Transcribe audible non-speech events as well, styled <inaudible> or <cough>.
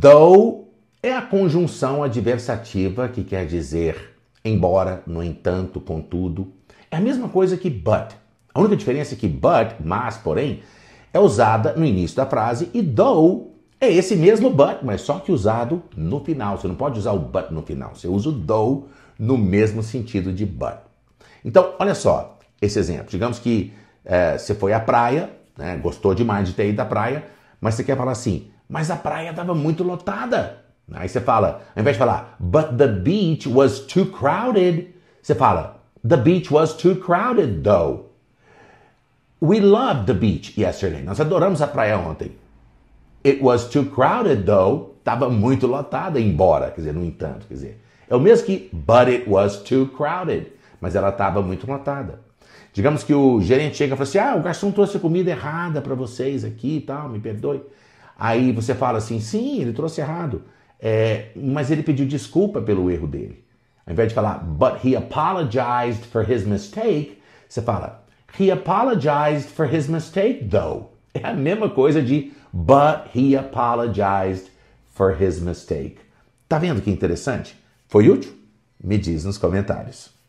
Though é a conjunção adversativa que quer dizer embora, no entanto, contudo. É a mesma coisa que but. A única diferença é que but, mas, porém, é usada no início da frase e though é esse mesmo but, mas só que usado no final. Você não pode usar o but no final. Você usa o though no mesmo sentido de but. Então, olha só esse exemplo. Digamos que é, você foi à praia, né, gostou demais de ter ido à praia, mas você quer falar assim: mas a praia estava muito lotada. Aí você fala, ao invés de falar, but the beach was too crowded, você fala, the beach was too crowded though. We loved the beach yesterday. Nós adoramos a praia ontem. It was too crowded though. Tava muito lotada, embora. Quer dizer, no entanto, quer dizer. É o mesmo que, but it was too crowded. Mas ela estava muito lotada. Digamos que o gerente chega e fala assim: ah, o garçom trouxe a comida errada para vocês aqui e tal, me perdoe. Aí você fala assim: sim, ele trouxe errado, é, mas ele pediu desculpa pelo erro dele. Ao invés de falar, but he apologized for his mistake, você fala, he apologized for his mistake though. <laughs> É a mesma coisa de, but he apologized for his mistake. Tá vendo que interessante? Foi útil? Me diz nos comentários.